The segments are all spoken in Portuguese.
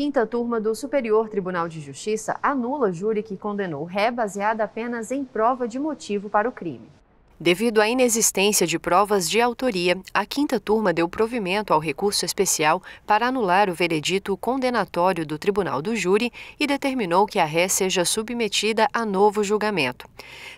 quinta turma do Superior Tribunal de Justiça anula júri que condenou ré baseada apenas em prova de motivo para o crime. Devido à inexistência de provas de autoria, a quinta turma deu provimento ao recurso especial para anular o veredito condenatório do Tribunal do Júri e determinou que a ré seja submetida a novo julgamento.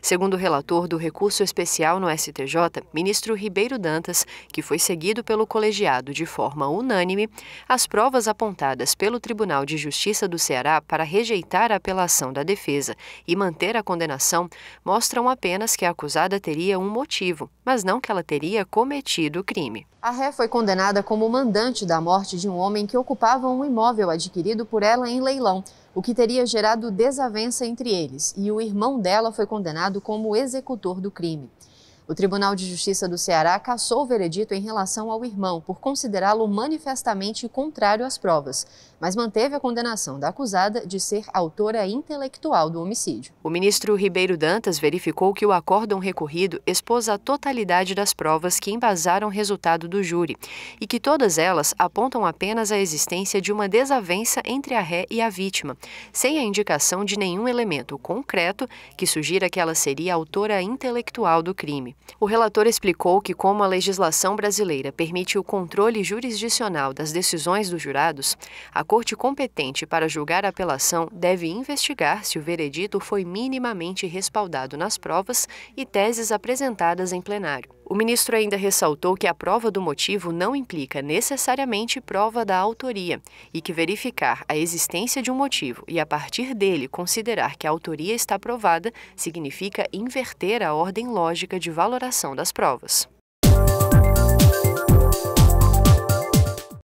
Segundo o relator do recurso especial no STJ, ministro Ribeiro Dantas, que foi seguido pelo colegiado de forma unânime, as provas apontadas pelo Tribunal de Justiça do Ceará para rejeitar a apelação da defesa e manter a condenação mostram apenas que a acusada teria um motivo, mas não que ela teria cometido o crime. A ré foi condenada como mandante da morte de um homem que ocupava um imóvel adquirido por ela em leilão, o que teria gerado desavença entre eles, e o irmão dela foi condenado como executor do crime. O Tribunal de Justiça do Ceará cassou o veredito em relação ao irmão por considerá-lo manifestamente contrário às provas, mas manteve a condenação da acusada de ser autora intelectual do homicídio. O ministro Ribeiro Dantas verificou que o acórdão recorrido expôs a totalidade das provas que embasaram o resultado do júri e que todas elas apontam apenas a existência de uma desavença entre a ré e a vítima, sem a indicação de nenhum elemento concreto que sugira que ela seria autora intelectual do crime. O relator explicou que, como a legislação brasileira permite o controle jurisdicional das decisões dos jurados, a corte competente para julgar a apelação deve investigar se o veredito foi minimamente respaldado nas provas e teses apresentadas em plenário. O ministro ainda ressaltou que a prova do motivo não implica necessariamente prova da autoria e que verificar a existência de um motivo e, a partir dele, considerar que a autoria está provada significa inverter a ordem lógica de valoração das provas.